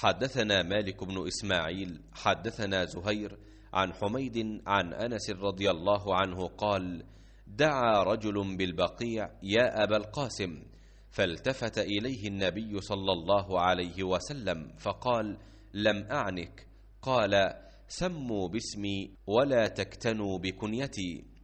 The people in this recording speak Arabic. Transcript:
حدثنا مالك بن إسماعيل حدثنا زهير عن حميد عن أنس رضي الله عنه قال دعا رجل بالبقيع يا أبا القاسم فالتفت إليه النبي صلى الله عليه وسلم فقال لم أعنك قال سموا باسمي ولا تكتنوا بكنيتي